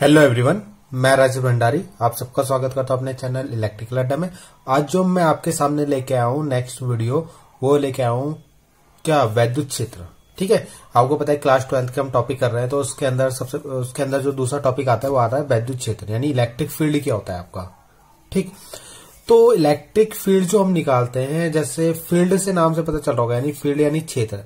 hello everyone मैं राजीव भंडारी आप सबका स्वागत करता हूं अपने चैनल इलेक्ट्रिकल अड्डा में आज जो मैं आपके सामने लेके आया हूं नेक्स्ट वीडियो वो लेके आया हूं क्या वैद्युत क्षेत्र ठीक है आपको पता है क्लास ट्वेल्थ के हम टॉपिक कर रहे हैं तो उसके अंदर सबसे उसके अंदर जो दूसरा टॉपिक आता है वो आता है वैद्युत क्षेत्र यानी इलेक्ट्रिक फील्ड क्या होता है आपका ठीक तो इलेक्ट्रिक फील्ड जो हम निकालते हैं जैसे फील्ड से नाम से पता चल रहा होगा यानी फील्ड यानी क्षेत्र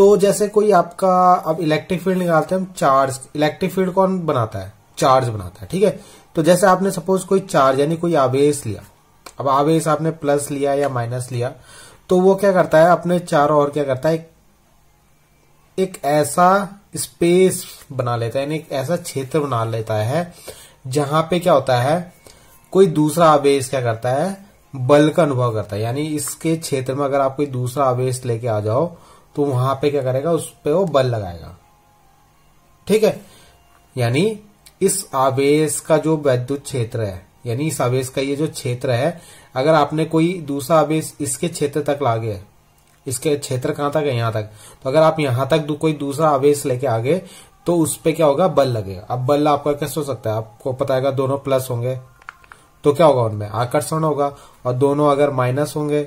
तो जैसे कोई आपका अब इलेक्ट्रिक फील्ड निकालते हैं हम चार्ज इलेक्ट्रिक फील्ड कौन बनाता है चार्ज बनाता है ठीक है तो जैसे आपने सपोज कोई चार्ज यानी कोई आवेश लिया अब आवेश आपने प्लस लिया या माइनस लिया तो वो क्या करता है अपने चारों ओर क्या करता है एक ऐसा स्पेस बना लेता है यानी एक ऐसा क्षेत्र बना लेता है जहां पे क्या होता है कोई दूसरा आवेश क्या करता है बल का अनुभव करता है यानी इसके क्षेत्र में अगर आप कोई दूसरा आवेश लेके आ जाओ तो वहां पे क्या करेगा उस पर वो बल लगाएगा ठीक है यानी इस आवेश का जो वैद्युत क्षेत्र है यानी इस आवेश का ये जो क्षेत्र है अगर आपने कोई दूसरा आवेश इसके क्षेत्र तक ला गया इसके क्षेत्र कहां तक है यहां तक तो अगर आप यहां तक कोई दूसरा आवेश लेके आ गए तो उस पर क्या होगा बल लगेगा अब बल आपका कैसे हो सकता है आपको पता है दोनों प्लस होंगे तो क्या होगा उनमें आकर्षण होगा और दोनों अगर माइनस होंगे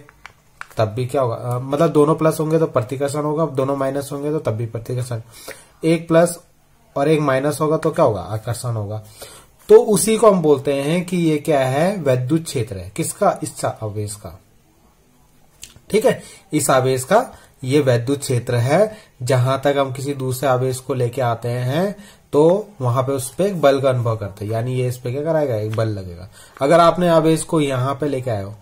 तब भी क्या होगा मतलब दोनों प्लस होंगे तो प्रतिकर्षण होगा दोनों माइनस होंगे तो तब भी प्रतिकर्षण एक प्लस और एक माइनस होगा तो क्या होगा आकर्षण होगा तो उसी को हम बोलते हैं कि ये क्या है वैद्युत क्षेत्र है किसका इस आवेश का ठीक है इस आवेश का ये वैद्युत क्षेत्र है जहां तक हम किसी दूसरे आवेश को लेके आते हैं तो वहां पे उस पर एक बल का अनुभव करते हैं यानी ये इस पे क्या कराएगा एक बल लगेगा अगर आपने आवेश को यहां पे लेके आए हो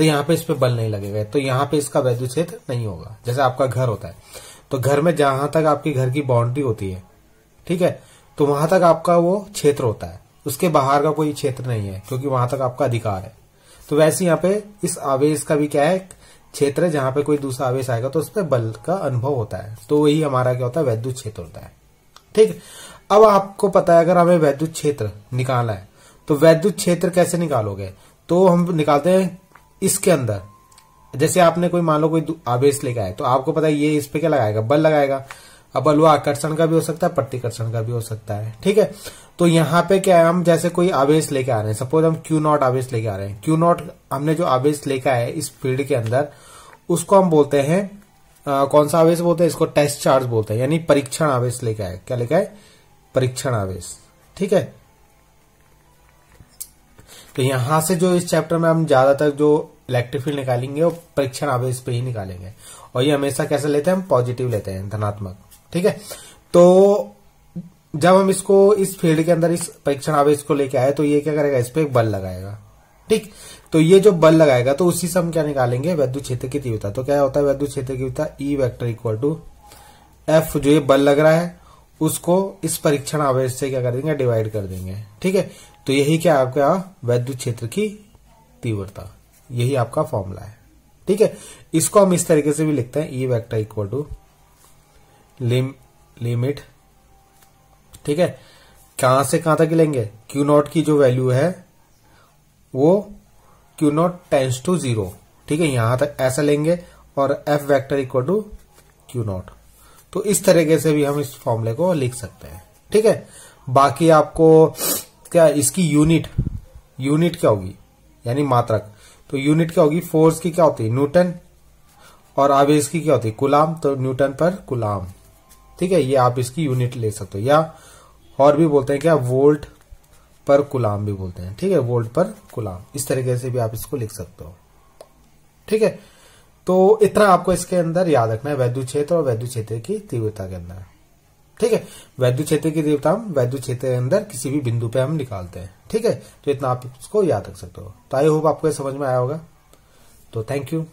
तो यहाँ पे इस पर बल नहीं लगेगा तो यहाँ पे इसका वैद्युत क्षेत्र नहीं होगा जैसे आपका घर होता है तो घर में जहां तक आपकी घर की बाउंड्री होती है ठीक है तो वहां तक आपका वो क्षेत्र होता है उसके बाहर का कोई क्षेत्र नहीं है क्योंकि वहां तक आपका अधिकार है तो वैसे यहाँ पे इस आवेश का भी क्या है क्षेत्र है जहां पे कोई दूसरा आवेश आएगा तो उस पर बल का अनुभव होता है तो वही हमारा क्या होता है वैद्युत क्षेत्र होता है ठीक अब आपको पता है अगर हमें वैद्युत क्षेत्र निकालना है तो वैद्युत क्षेत्र कैसे निकालोगे तो हम निकालते हैं इसके अंदर जैसे आपने कोई मान लो कोई आवेश लेकर आए तो आपको पता है ये इस पे क्या लगाएगा बल लगाएगा अब बल वो आकर्षण का भी हो सकता है प्रतिकर्षण का भी हो सकता है ठीक है तो यहां पे क्या है हम जैसे कोई आवेश लेके आ रहे हैं सपोज हम क्यू नॉट आवेश लेके आ रहे हैं क्यू नॉट हमने जो आवेश लेकर है इस फील्ड के अंदर उसको हम बोलते हैं आ, कौन सा आवेश बोलते हैं इसको टेस्ट चार्ज बोलते हैं यानी परीक्षण आवेश लेके आए क्या लेके आए परीक्षण आवेश ठीक है तो यहां से जो इस चैप्टर में हम ज्यादातर जो इलेक्ट्रिक फील्ड निकालेंगे वो परीक्षण आवेश पे ही निकालेंगे और ये हमेशा कैसे लेते हैं हम पॉजिटिव लेते हैं धनात्मक ठीक है तो जब हम इसको इस फील्ड के अंदर इस परीक्षण आवेश को लेके आए तो ये क्या करेगा इस पर एक बल लगाएगा ठीक तो ये जो बल लगाएगा तो उसी से हम क्या निकालेंगे वैद्युत क्षेत्र की तीव्रता तो क्या होता है वैद्युत क्षेत्र की तीव्रता E vector equal to F जो ये बल लग रहा है उसको इस परीक्षण आवेश से क्या कर देंगे डिवाइड कर देंगे ठीक है तो यही क्या आपका वैद्युत क्षेत्र की तीव्रता यही आपका फॉर्मूला है ठीक है इसको हम इस तरीके से भी लिखते हैं E vector equal to lim limit ठीक है कहां से कहां तक लेंगे क्यू नॉट की जो वैल्यू है वो Q naught tends to zero ठीक है यहां तक ऐसा लेंगे और F vector equal to Q naught तो इस तरीके से भी हम इस फॉर्मूले को लिख सकते हैं ठीक है बाकी आपको क्या इसकी यूनिट यूनिट क्या होगी यानी मात्रक तो यूनिट क्या होगी फोर्स की क्या होती है न्यूटन और आवेश की क्या होती है कुलाम तो न्यूटन पर गुलाम ठीक है ये आप इसकी यूनिट ले सकते हो या और भी बोलते हैं क्या वोल्ट पर गुलाम भी बोलते हैं ठीक है वोल्ट पर गुलाम इस तरीके से भी आप इसको लिख सकते हो ठीक है तो इतना आपको इसके अंदर याद रखना है वैद्य क्षेत्र और वैद्य क्षेत्र की तीव्रता के अंदर ठीक है वैद्य क्षेत्र के देवता हम वैद्य क्षेत्र के अंदर किसी भी बिंदु पे हम निकालते हैं ठीक है तो इतना आप इसको याद रख सकते हो तो आई होप आपको समझ में आया होगा तो थैंक यू